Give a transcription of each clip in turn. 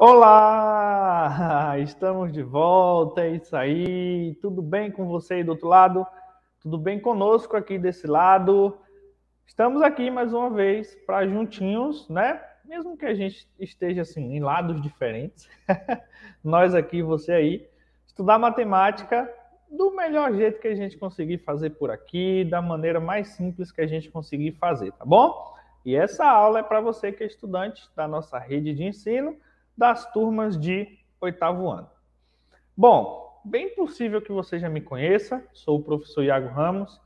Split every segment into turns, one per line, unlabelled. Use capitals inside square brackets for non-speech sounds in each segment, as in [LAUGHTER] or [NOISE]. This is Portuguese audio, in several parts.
Olá! [LAUGHS] Estamos de volta, é isso aí. Tudo bem com você aí do outro lado? Tudo bem conosco aqui desse lado? Estamos aqui mais uma vez para juntinhos, né? Mesmo que a gente esteja assim em lados diferentes, [LAUGHS] nós aqui, você aí, estudar matemática do melhor jeito que a gente conseguir fazer por aqui, da maneira mais simples que a gente conseguir fazer, tá bom? E essa aula é para você que é estudante da nossa rede de ensino das turmas de oitavo ano. Bom, bem possível que você já me conheça, sou o professor Iago Ramos,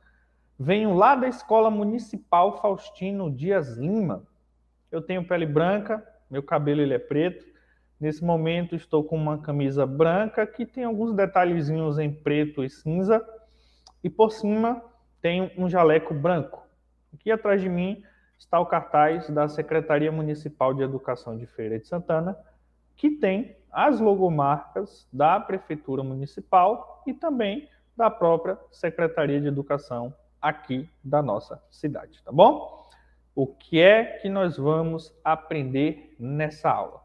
venho lá da Escola Municipal Faustino Dias Lima. Eu tenho pele branca, meu cabelo ele é preto, Nesse momento estou com uma camisa branca que tem alguns detalhezinhos em preto e cinza e por cima tenho um jaleco branco. Aqui atrás de mim está o cartaz da Secretaria Municipal de Educação de Feira de Santana, que tem as logomarcas da Prefeitura Municipal e também da própria Secretaria de Educação aqui da nossa cidade, tá bom? O que é que nós vamos aprender nessa aula?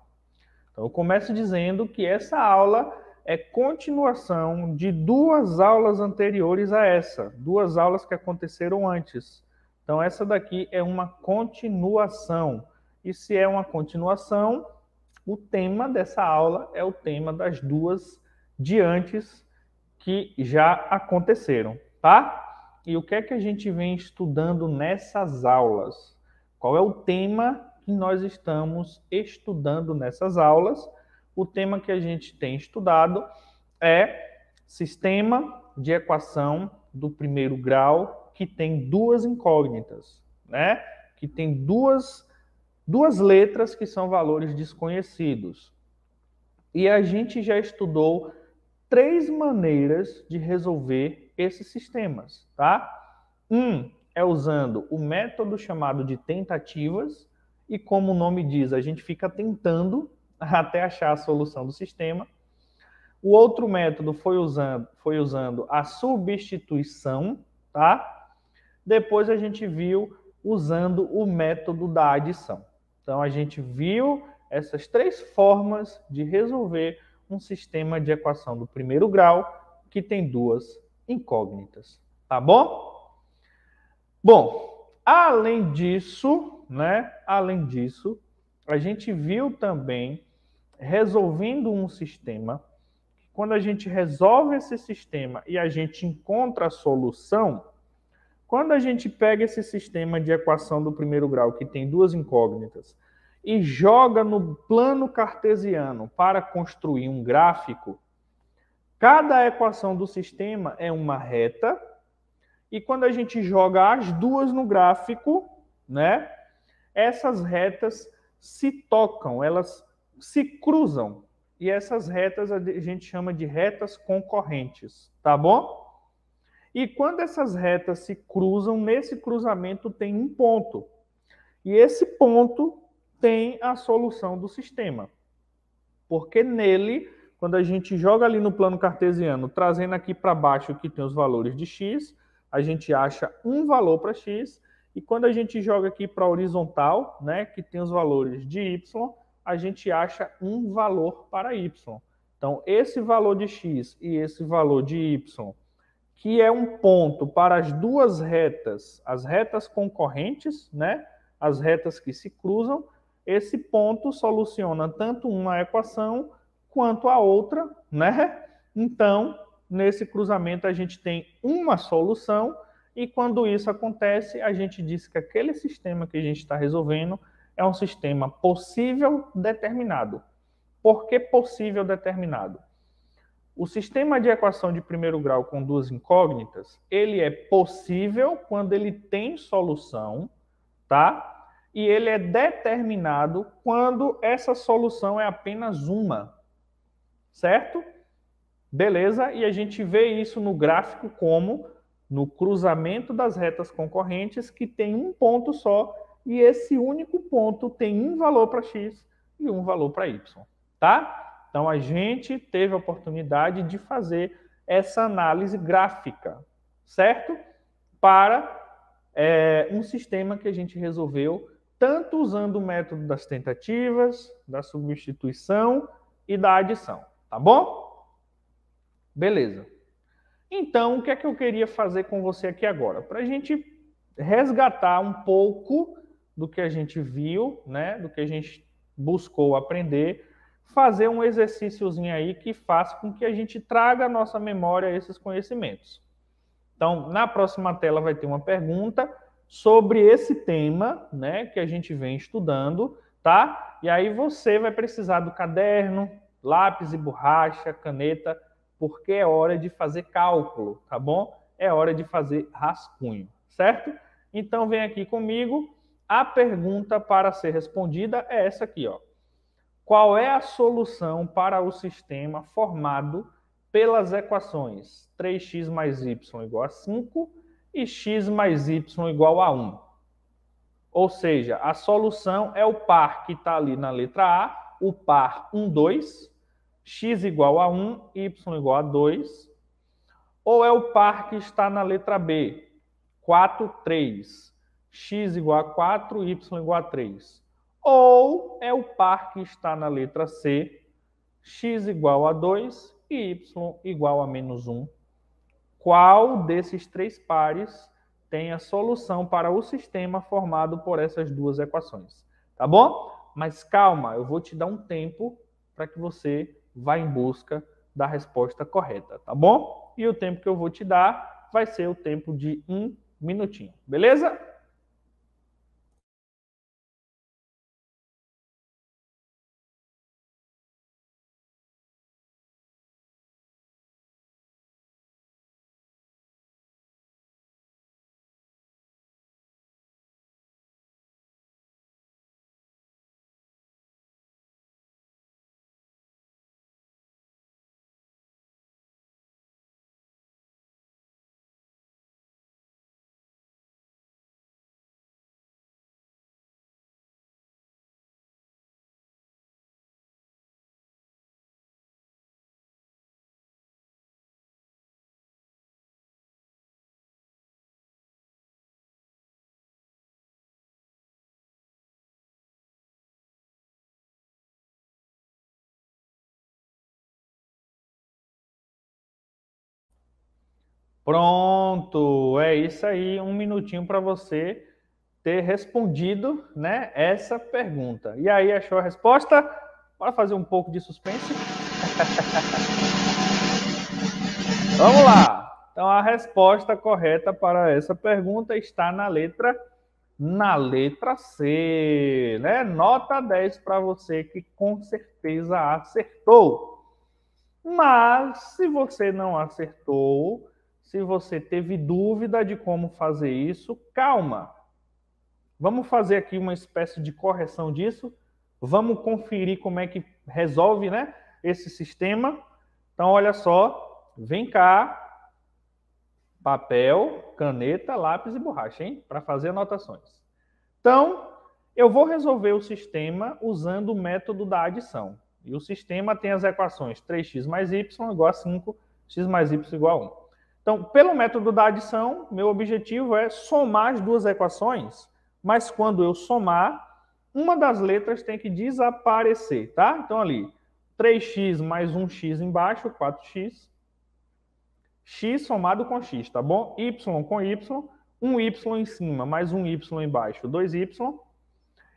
Então, eu começo dizendo que essa aula é continuação de duas aulas anteriores a essa, duas aulas que aconteceram antes. Então, essa daqui é uma continuação. E se é uma continuação, o tema dessa aula é o tema das duas diantes que já aconteceram, tá? E o que é que a gente vem estudando nessas aulas? Qual é o tema que nós estamos estudando nessas aulas? O tema que a gente tem estudado é sistema de equação do primeiro grau que tem duas incógnitas, né? Que tem duas duas letras que são valores desconhecidos. E a gente já estudou três maneiras de resolver esses sistemas, tá? Um é usando o método chamado de tentativas, e como o nome diz, a gente fica tentando [LAUGHS] até achar a solução do sistema. O outro método foi usando, foi usando a substituição, tá? Depois a gente viu usando o método da adição. Então a gente viu essas três formas de resolver um sistema de equação do primeiro grau que tem duas incógnitas, tá bom? Bom, além disso, né? Além disso, a gente viu também resolvendo um sistema, quando a gente resolve esse sistema e a gente encontra a solução, quando a gente pega esse sistema de equação do primeiro grau, que tem duas incógnitas, e joga no plano cartesiano para construir um gráfico, cada equação do sistema é uma reta, e quando a gente joga as duas no gráfico, né, essas retas se tocam, elas se cruzam. E essas retas a gente chama de retas concorrentes, tá bom? E quando essas retas se cruzam, nesse cruzamento tem um ponto. E esse ponto tem a solução do sistema. Porque nele, quando a gente joga ali no plano cartesiano, trazendo aqui para baixo que tem os valores de x, a gente acha um valor para x, e quando a gente joga aqui para a horizontal, né, que tem os valores de y, a gente acha um valor para y. Então, esse valor de x e esse valor de y que é um ponto para as duas retas, as retas concorrentes, né? As retas que se cruzam, esse ponto soluciona tanto uma equação quanto a outra, né? Então, nesse cruzamento a gente tem uma solução e quando isso acontece, a gente diz que aquele sistema que a gente está resolvendo é um sistema possível determinado. Por que possível determinado? O sistema de equação de primeiro grau com duas incógnitas, ele é possível quando ele tem solução, tá? E ele é determinado quando essa solução é apenas uma, certo? Beleza? E a gente vê isso no gráfico como no cruzamento das retas concorrentes que tem um ponto só e esse único ponto tem um valor para x e um valor para y, tá? Então, a gente teve a oportunidade de fazer essa análise gráfica, certo? Para é, um sistema que a gente resolveu tanto usando o método das tentativas, da substituição e da adição, tá bom? Beleza. Então, o que é que eu queria fazer com você aqui agora? Para a gente resgatar um pouco do que a gente viu, né, do que a gente buscou aprender fazer um exercíciozinho aí que faça com que a gente traga à nossa memória esses conhecimentos. Então, na próxima tela vai ter uma pergunta sobre esse tema, né, que a gente vem estudando, tá? E aí você vai precisar do caderno, lápis e borracha, caneta, porque é hora de fazer cálculo, tá bom? É hora de fazer rascunho, certo? Então vem aqui comigo. A pergunta para ser respondida é essa aqui, ó. Qual é a solução para o sistema formado pelas equações 3x mais y igual a 5 e x mais y igual a 1? Ou seja, a solução é o par que está ali na letra A, o par 1, 2, x igual a 1, y igual a 2, ou é o par que está na letra B, 4, 3, x igual a 4, y igual a 3 ou é o par que está na letra C, x igual a 2 e y igual a menos 1. Qual desses três pares tem a solução para o sistema formado por essas duas equações? Tá bom? Mas calma, eu vou te dar um tempo para que você vá em busca da resposta correta, tá bom? E o tempo que eu vou te dar vai ser o tempo de um minutinho, beleza? Pronto, é isso aí, um minutinho para você ter respondido, né, essa pergunta. E aí achou a resposta? Bora fazer um pouco de suspense? [LAUGHS] Vamos lá. Então a resposta correta para essa pergunta está na letra na letra C, né? Nota 10 para você que com certeza acertou. Mas se você não acertou, se você teve dúvida de como fazer isso, calma. Vamos fazer aqui uma espécie de correção disso. Vamos conferir como é que resolve, né, esse sistema. Então, olha só, vem cá, papel, caneta, lápis e borracha, hein, para fazer anotações. Então, eu vou resolver o sistema usando o método da adição. E o sistema tem as equações 3x mais y igual a 5, x mais y igual a 1. Então, pelo método da adição, meu objetivo é somar as duas equações, mas quando eu somar, uma das letras tem que desaparecer, tá? Então, ali, 3x mais 1x embaixo, 4x. x somado com x, tá bom? y com y, 1y em cima, mais 1y embaixo, 2y.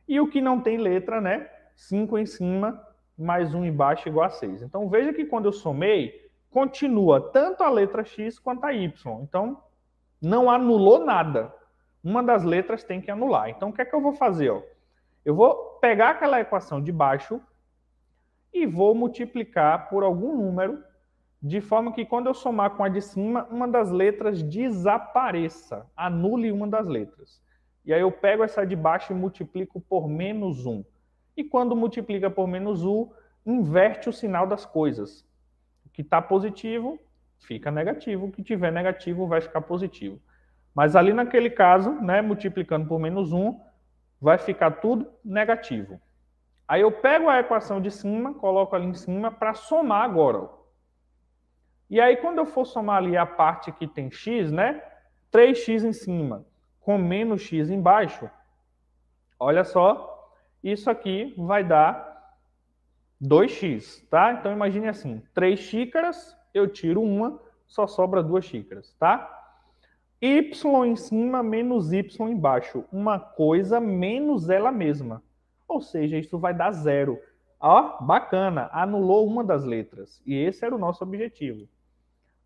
E o que não tem letra, né? 5 em cima, mais 1 embaixo, igual a 6. Então, veja que quando eu somei, continua tanto a letra X quanto a Y. Então, não anulou nada. Uma das letras tem que anular. Então, o que é que eu vou fazer? Ó? Eu vou pegar aquela equação de baixo e vou multiplicar por algum número, de forma que quando eu somar com a de cima, uma das letras desapareça, anule uma das letras. E aí eu pego essa de baixo e multiplico por menos 1. E quando multiplica por menos 1, inverte o sinal das coisas que está positivo fica negativo, o que tiver negativo vai ficar positivo. Mas ali naquele caso, né, multiplicando por menos 1, vai ficar tudo negativo. Aí eu pego a equação de cima, coloco ali em cima para somar agora. E aí quando eu for somar ali a parte que tem x, né, 3x em cima com menos x embaixo, olha só, isso aqui vai dar 2x, tá? Então imagine assim, 3 xícaras, eu tiro uma, só sobra duas xícaras, tá? Y em cima menos Y embaixo, uma coisa menos ela mesma. Ou seja, isso vai dar zero. Ó, bacana, anulou uma das letras. E esse era o nosso objetivo.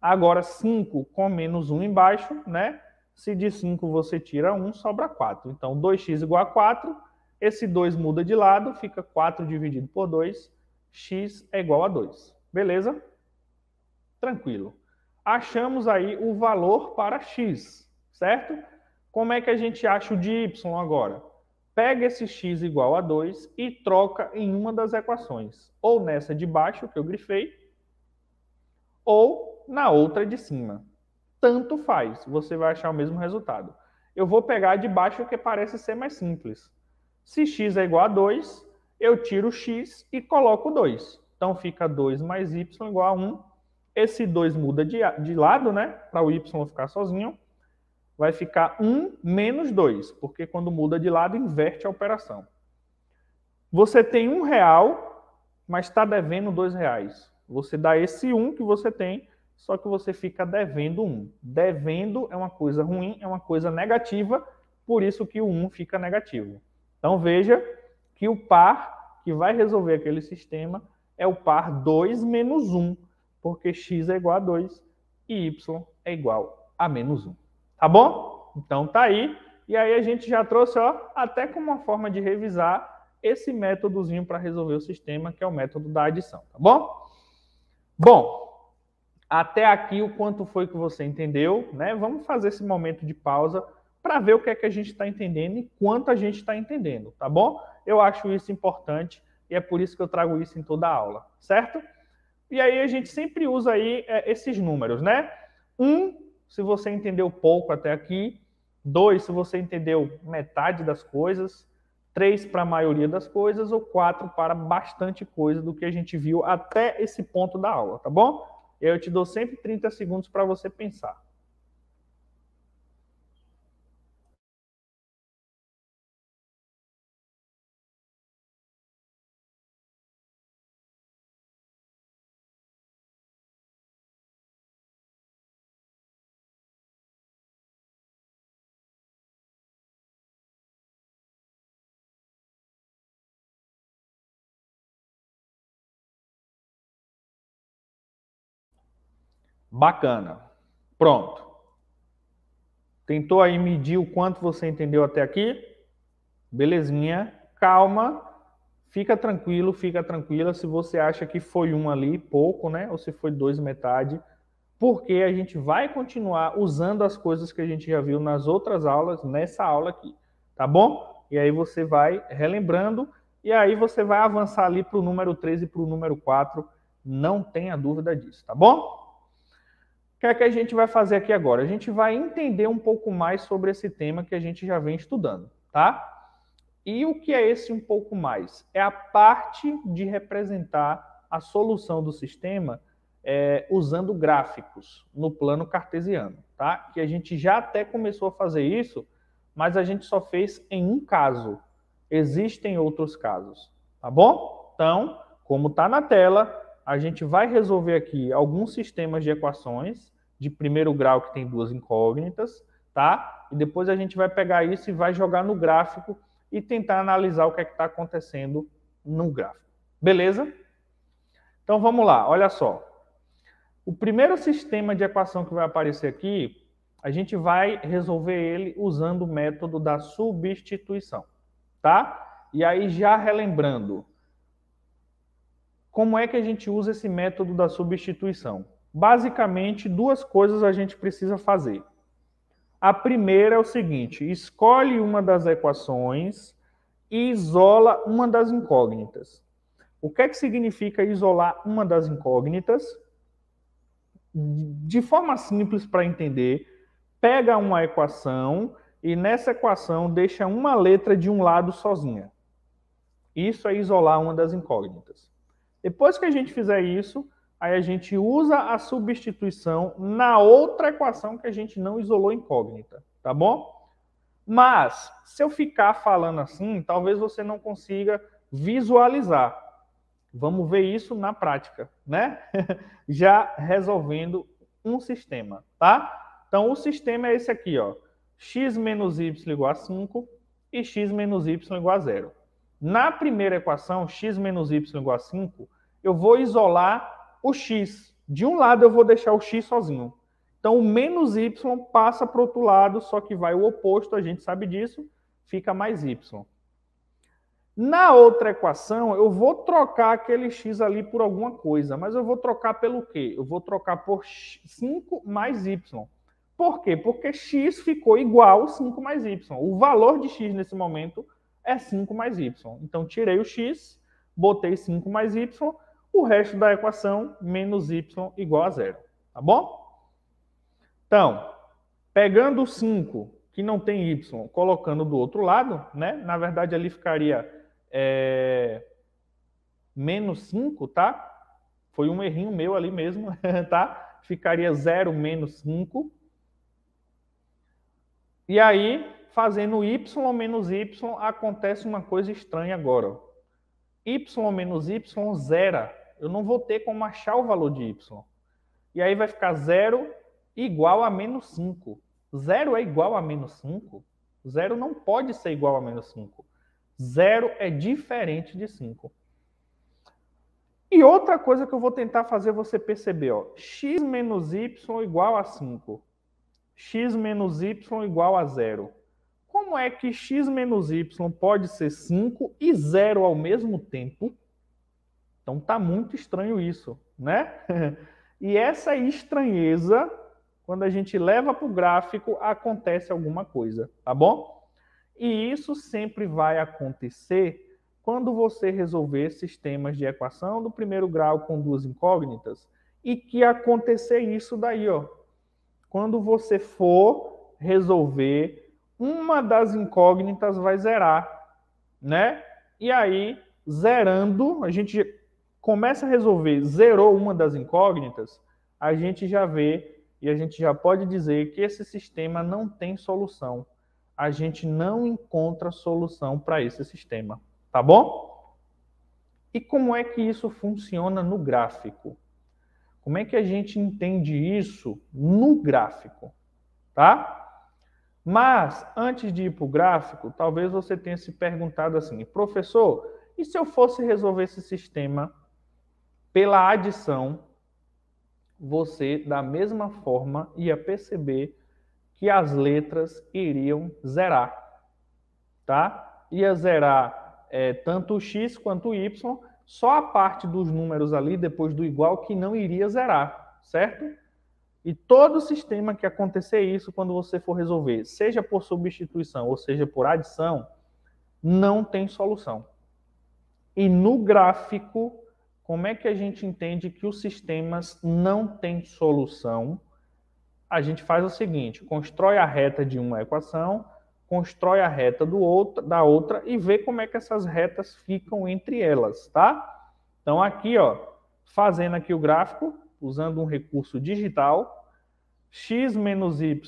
Agora, 5 com menos 1 embaixo, né? Se de 5 você tira 1, sobra 4. Então, 2x igual a 4. Esse 2 muda de lado, fica 4 dividido por 2, x é igual a 2. Beleza? Tranquilo. Achamos aí o valor para x, certo? Como é que a gente acha o de y agora? Pega esse x igual a 2 e troca em uma das equações. Ou nessa de baixo, que eu grifei, ou na outra de cima. Tanto faz, você vai achar o mesmo resultado. Eu vou pegar a de baixo, que parece ser mais simples. Se x é igual a 2, eu tiro x e coloco 2. Então fica 2 mais y igual a 1. Esse 2 muda de, de lado, né? Para o y ficar sozinho. Vai ficar 1 menos 2, porque quando muda de lado, inverte a operação. Você tem 1 real, mas está devendo 2 reais. Você dá esse 1 que você tem, só que você fica devendo 1. Devendo é uma coisa ruim, é uma coisa negativa, por isso que o 1 fica negativo. Então veja que o par que vai resolver aquele sistema é o par 2 menos 1, porque x é igual a 2 e y é igual a menos 1. Tá bom? Então tá aí. E aí a gente já trouxe, ó, até como uma forma de revisar esse métodozinho para resolver o sistema, que é o método da adição, tá bom? Bom, até aqui o quanto foi que você entendeu, né? Vamos fazer esse momento de pausa para ver o que é que a gente está entendendo e quanto a gente está entendendo, tá bom? Eu acho isso importante e é por isso que eu trago isso em toda a aula, certo? E aí a gente sempre usa aí é, esses números, né? Um, se você entendeu pouco até aqui. Dois, se você entendeu metade das coisas. Três para a maioria das coisas ou quatro para bastante coisa do que a gente viu até esse ponto da aula, tá bom? Eu te dou sempre 30 segundos para você pensar. Bacana. Pronto. Tentou aí medir o quanto você entendeu até aqui? Belezinha. Calma. Fica tranquilo, fica tranquila. Se você acha que foi um ali, pouco, né? Ou se foi dois, metade. Porque a gente vai continuar usando as coisas que a gente já viu nas outras aulas, nessa aula aqui. Tá bom? E aí você vai relembrando. E aí você vai avançar ali para o número três e para o número 4. Não tenha dúvida disso, tá bom? que é que a gente vai fazer aqui agora? A gente vai entender um pouco mais sobre esse tema que a gente já vem estudando, tá? E o que é esse um pouco mais? É a parte de representar a solução do sistema é, usando gráficos no plano cartesiano, tá? Que a gente já até começou a fazer isso, mas a gente só fez em um caso. Existem outros casos, tá bom? Então, como está na tela, a gente vai resolver aqui alguns sistemas de equações de primeiro grau que tem duas incógnitas, tá? E depois a gente vai pegar isso e vai jogar no gráfico e tentar analisar o que é está acontecendo no gráfico. Beleza? Então vamos lá, olha só. O primeiro sistema de equação que vai aparecer aqui, a gente vai resolver ele usando o método da substituição, tá? E aí já relembrando, como é que a gente usa esse método da substituição? basicamente duas coisas a gente precisa fazer. A primeira é o seguinte: escolhe uma das equações e isola uma das incógnitas. O que é que significa isolar uma das incógnitas? De forma simples para entender, pega uma equação e nessa equação deixa uma letra de um lado sozinha. Isso é isolar uma das incógnitas. Depois que a gente fizer isso, Aí a gente usa a substituição na outra equação que a gente não isolou incógnita, tá bom? Mas, se eu ficar falando assim, talvez você não consiga visualizar. Vamos ver isso na prática, né? [LAUGHS] Já resolvendo um sistema, tá? Então, o sistema é esse aqui, ó. x menos y igual a 5 e x menos y igual a 0. Na primeira equação, x menos y igual a 5, eu vou isolar o x. De um lado eu vou deixar o x sozinho. Então, o menos y passa para o outro lado, só que vai o oposto, a gente sabe disso, fica mais y. Na outra equação, eu vou trocar aquele x ali por alguma coisa, mas eu vou trocar pelo quê? Eu vou trocar por 5 mais y. Por quê? Porque x ficou igual 5 mais y. O valor de x nesse momento é 5 mais y. Então, tirei o x, botei 5 mais y, o resto da equação, menos y igual a zero. Tá bom? Então, pegando o 5, que não tem y, colocando do outro lado, né? Na verdade, ali ficaria é, menos 5, tá? Foi um errinho meu ali mesmo, [LAUGHS] tá? Ficaria 0 menos 5. E aí, fazendo y menos y, acontece uma coisa estranha agora. y menos y zera eu não vou ter como achar o valor de y. E aí vai ficar 0 igual a menos 5. 0 é igual a menos 5? 0 não pode ser igual a menos 5. 0 é diferente de 5. E outra coisa que eu vou tentar fazer você perceber, ó, x menos y igual a 5. x menos y igual a 0. Como é que x menos y pode ser 5 e 0 ao mesmo tempo? Então tá muito estranho isso, né? [LAUGHS] e essa estranheza, quando a gente leva para o gráfico, acontece alguma coisa, tá bom? E isso sempre vai acontecer quando você resolver sistemas de equação do primeiro grau com duas incógnitas e que acontecer isso daí, ó. Quando você for resolver, uma das incógnitas vai zerar, né? E aí, zerando, a gente começa a resolver, zerou uma das incógnitas, a gente já vê e a gente já pode dizer que esse sistema não tem solução. A gente não encontra solução para esse sistema, tá bom? E como é que isso funciona no gráfico? Como é que a gente entende isso no gráfico, tá? Mas, antes de ir para o gráfico, talvez você tenha se perguntado assim, professor, e se eu fosse resolver esse sistema pela adição, você, da mesma forma, ia perceber que as letras iriam zerar, tá? Ia zerar é, tanto o x quanto o y, só a parte dos números ali, depois do igual, que não iria zerar, certo? E todo sistema que acontecer isso, quando você for resolver, seja por substituição ou seja por adição, não tem solução. E no gráfico como é que a gente entende que os sistemas não têm solução? A gente faz o seguinte: constrói a reta de uma equação, constrói a reta do outro, da outra e vê como é que essas retas ficam entre elas, tá? Então aqui, ó, fazendo aqui o gráfico, usando um recurso digital, x menos y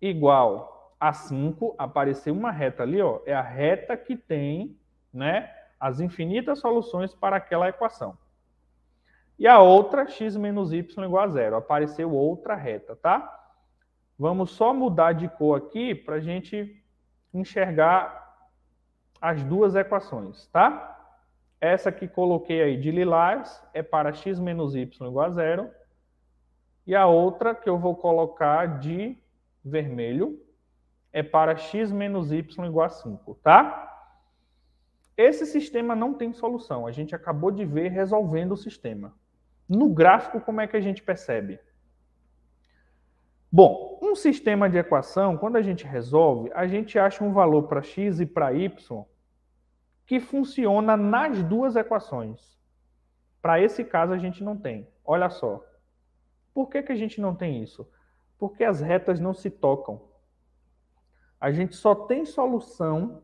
igual a 5, apareceu uma reta ali, ó, é a reta que tem, né, as infinitas soluções para aquela equação. E a outra, x menos y igual a zero. Apareceu outra reta, tá? Vamos só mudar de cor aqui para a gente enxergar as duas equações, tá? Essa que coloquei aí de lilás é para x menos y igual a zero. E a outra que eu vou colocar de vermelho é para x menos y igual a 5, tá? Esse sistema não tem solução. A gente acabou de ver resolvendo o sistema. No gráfico, como é que a gente percebe? Bom, um sistema de equação, quando a gente resolve, a gente acha um valor para x e para y que funciona nas duas equações. Para esse caso, a gente não tem. Olha só. Por que, que a gente não tem isso? Porque as retas não se tocam. A gente só tem solução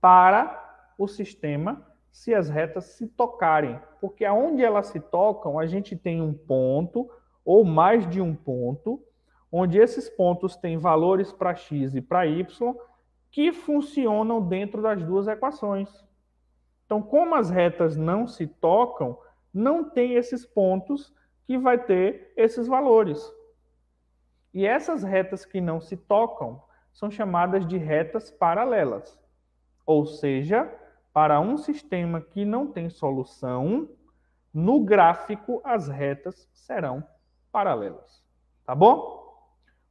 para o sistema se as retas se tocarem, porque aonde elas se tocam, a gente tem um ponto ou mais de um ponto, onde esses pontos têm valores para x e para y que funcionam dentro das duas equações. Então, como as retas não se tocam, não tem esses pontos que vai ter esses valores. E essas retas que não se tocam são chamadas de retas paralelas, ou seja, para um sistema que não tem solução, no gráfico as retas serão paralelas. Tá bom?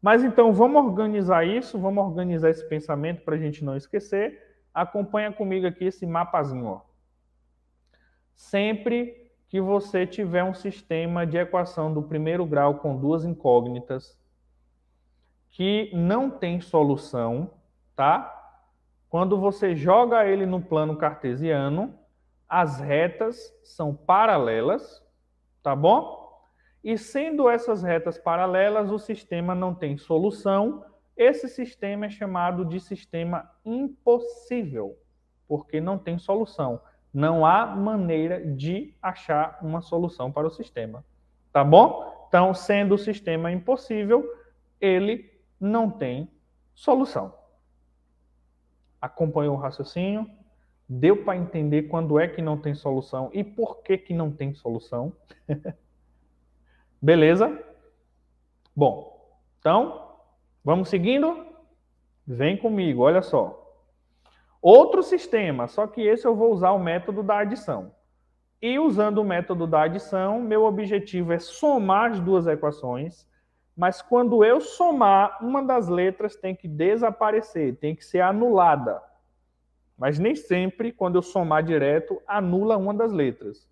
Mas então vamos organizar isso, vamos organizar esse pensamento para a gente não esquecer. Acompanha comigo aqui esse mapazinho. Ó. Sempre que você tiver um sistema de equação do primeiro grau com duas incógnitas que não tem solução, tá? Quando você joga ele no plano cartesiano, as retas são paralelas, tá bom? E sendo essas retas paralelas, o sistema não tem solução. Esse sistema é chamado de sistema impossível, porque não tem solução. Não há maneira de achar uma solução para o sistema, tá bom? Então, sendo o sistema impossível, ele não tem solução acompanhou o raciocínio, deu para entender quando é que não tem solução e por que que não tem solução. [LAUGHS] Beleza? Bom, então, vamos seguindo? Vem comigo, olha só. Outro sistema, só que esse eu vou usar o método da adição. E usando o método da adição, meu objetivo é somar as duas equações mas quando eu somar, uma das letras tem que desaparecer, tem que ser anulada. Mas nem sempre, quando eu somar direto, anula uma das letras.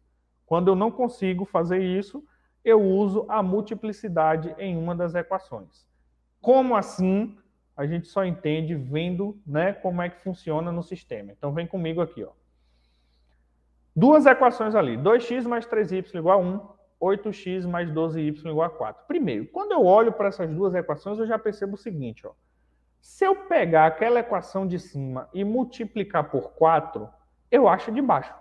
Quando eu não consigo fazer isso, eu uso a multiplicidade em uma das equações. Como assim? A gente só entende vendo né, como é que funciona no sistema. Então, vem comigo aqui. Ó. Duas equações ali. 2x mais 3y igual a 1 8x mais 12y igual a 4. Primeiro, quando eu olho para essas duas equações, eu já percebo o seguinte, ó. Se eu pegar aquela equação de cima e multiplicar por 4, eu acho de baixo.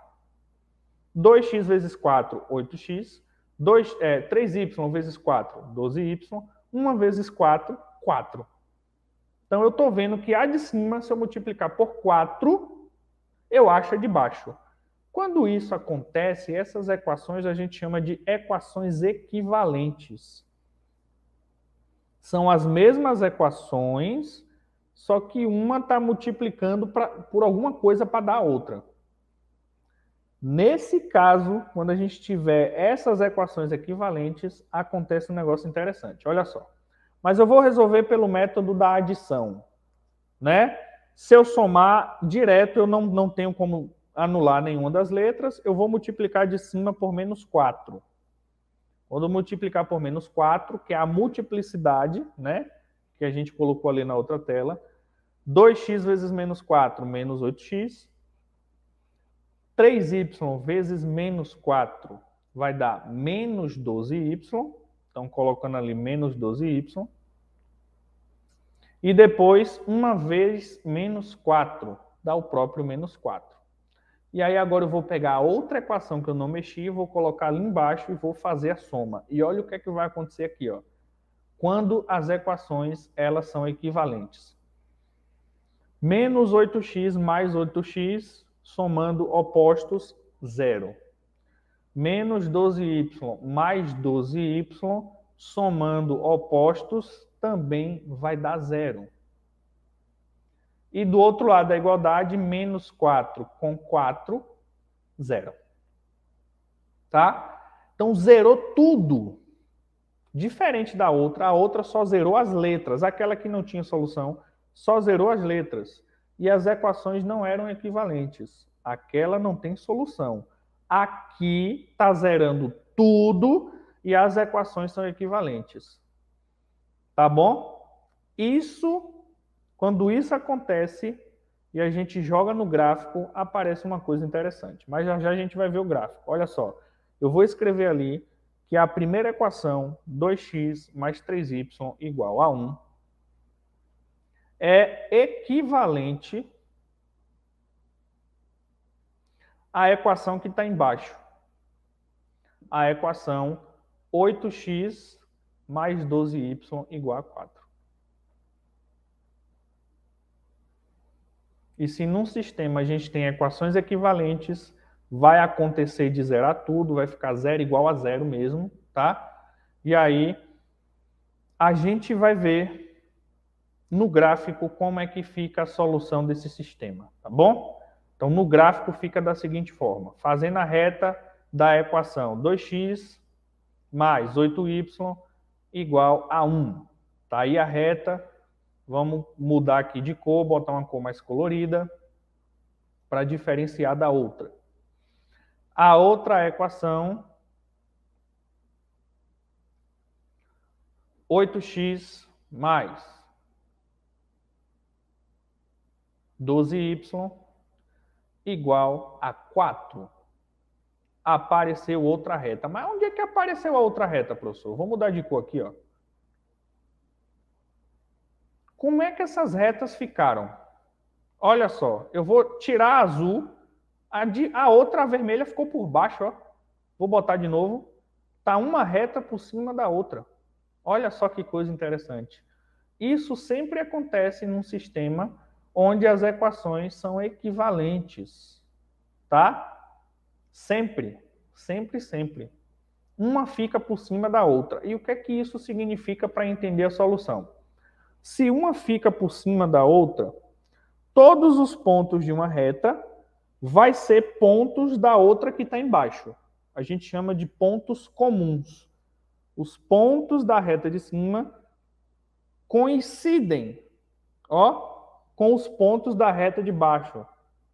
2x vezes 4, 8x. 2, é, 3y vezes 4, 12y. 1 vezes 4, 4. Então, eu estou vendo que a de cima, se eu multiplicar por 4, eu acho de baixo. Quando isso acontece, essas equações a gente chama de equações equivalentes. São as mesmas equações, só que uma está multiplicando pra, por alguma coisa para dar a outra. Nesse caso, quando a gente tiver essas equações equivalentes, acontece um negócio interessante. Olha só. Mas eu vou resolver pelo método da adição, né? Se eu somar direto, eu não, não tenho como anular nenhuma das letras, eu vou multiplicar de cima por menos 4. Quando eu multiplicar por menos 4, que é a multiplicidade, né? Que a gente colocou ali na outra tela. 2x vezes menos 4, menos 8x. 3y vezes menos 4 vai dar menos 12y. Então, colocando ali menos 12y. E depois, uma vez menos 4, dá o próprio menos 4. E aí agora eu vou pegar outra equação que eu não mexi, vou colocar ali embaixo e vou fazer a soma. E olha o que é que vai acontecer aqui, ó. Quando as equações elas são equivalentes. Menos 8x mais 8x, somando opostos, zero. Menos 12y mais 12y, somando opostos, também vai dar zero. E do outro lado da igualdade, menos 4 com 4, zero. Tá? Então zerou tudo. Diferente da outra, a outra só zerou as letras. Aquela que não tinha solução só zerou as letras. E as equações não eram equivalentes. Aquela não tem solução. Aqui está zerando tudo e as equações são equivalentes. Tá bom? Isso quando isso acontece e a gente joga no gráfico, aparece uma coisa interessante. Mas já já a gente vai ver o gráfico. Olha só, eu vou escrever ali que a primeira equação, 2x mais 3y igual a 1, é equivalente à equação que está embaixo. A equação 8x mais 12y igual a 4. E se num sistema a gente tem equações equivalentes, vai acontecer de zerar tudo, vai ficar zero igual a zero mesmo, tá? E aí a gente vai ver no gráfico como é que fica a solução desse sistema, tá bom? Então no gráfico fica da seguinte forma: fazendo a reta da equação 2x mais 8y igual a 1. Tá aí a reta Vamos mudar aqui de cor, botar uma cor mais colorida para diferenciar da outra. A outra equação 8x mais 12y igual a 4. Apareceu outra reta. Mas onde é que apareceu a outra reta, professor? Vou mudar de cor aqui, ó. Como é que essas retas ficaram? Olha só, eu vou tirar a azul, a, de, a outra a vermelha ficou por baixo, ó. Vou botar de novo. Tá uma reta por cima da outra. Olha só que coisa interessante. Isso sempre acontece num sistema onde as equações são equivalentes, tá? Sempre, sempre, sempre. Uma fica por cima da outra. E o que é que isso significa para entender a solução? se uma fica por cima da outra, todos os pontos de uma reta vai ser pontos da outra que está embaixo. A gente chama de pontos comuns. Os pontos da reta de cima coincidem, ó, com os pontos da reta de baixo,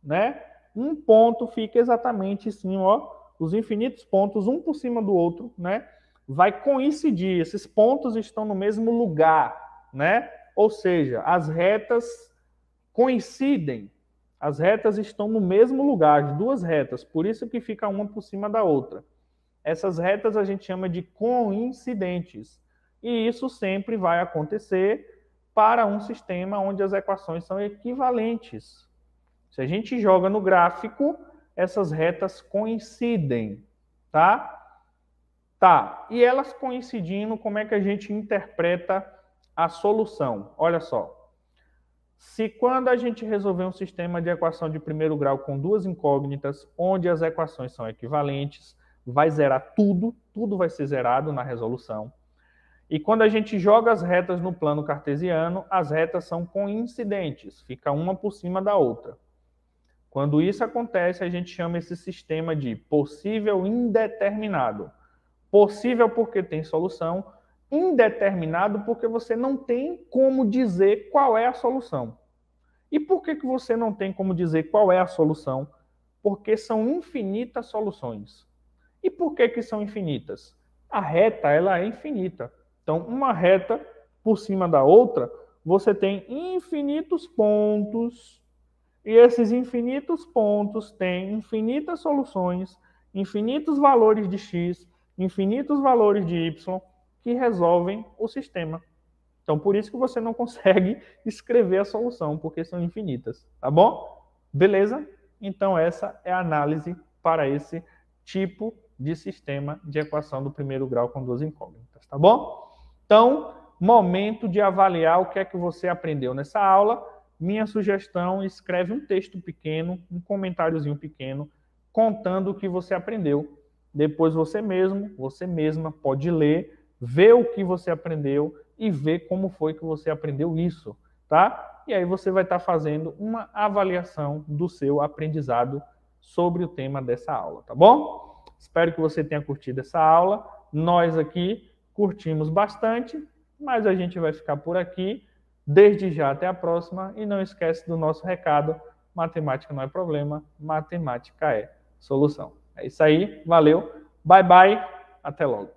né? Um ponto fica exatamente assim, ó, os infinitos pontos um por cima do outro, né? Vai coincidir. Esses pontos estão no mesmo lugar né? Ou seja, as retas coincidem. As retas estão no mesmo lugar, as duas retas, por isso que fica uma por cima da outra. Essas retas a gente chama de coincidentes. E isso sempre vai acontecer para um sistema onde as equações são equivalentes. Se a gente joga no gráfico, essas retas coincidem, tá? Tá. E elas coincidindo, como é que a gente interpreta a solução. Olha só. Se quando a gente resolver um sistema de equação de primeiro grau com duas incógnitas, onde as equações são equivalentes, vai zerar tudo, tudo vai ser zerado na resolução. E quando a gente joga as retas no plano cartesiano, as retas são coincidentes, fica uma por cima da outra. Quando isso acontece, a gente chama esse sistema de possível indeterminado. Possível porque tem solução, indeterminado porque você não tem como dizer qual é a solução. E por que, que você não tem como dizer qual é a solução? Porque são infinitas soluções. E por que, que são infinitas? A reta ela é infinita. Então, uma reta por cima da outra, você tem infinitos pontos. E esses infinitos pontos têm infinitas soluções, infinitos valores de x, infinitos valores de y que resolvem o sistema. Então, por isso que você não consegue [LAUGHS] escrever a solução, porque são infinitas, tá bom? Beleza? Então, essa é a análise para esse tipo de sistema de equação do primeiro grau com duas incógnitas, tá bom? Então, momento de avaliar o que é que você aprendeu nessa aula. Minha sugestão, escreve um texto pequeno, um comentáriozinho pequeno, contando o que você aprendeu. Depois você mesmo, você mesma pode ler vê o que você aprendeu e vê como foi que você aprendeu isso, tá? E aí você vai estar tá fazendo uma avaliação do seu aprendizado sobre o tema dessa aula, tá bom? Espero que você tenha curtido essa aula. Nós aqui curtimos bastante, mas a gente vai ficar por aqui. Desde já até a próxima e não esquece do nosso recado: matemática não é problema, matemática é solução. É isso aí, valeu, bye bye, até logo.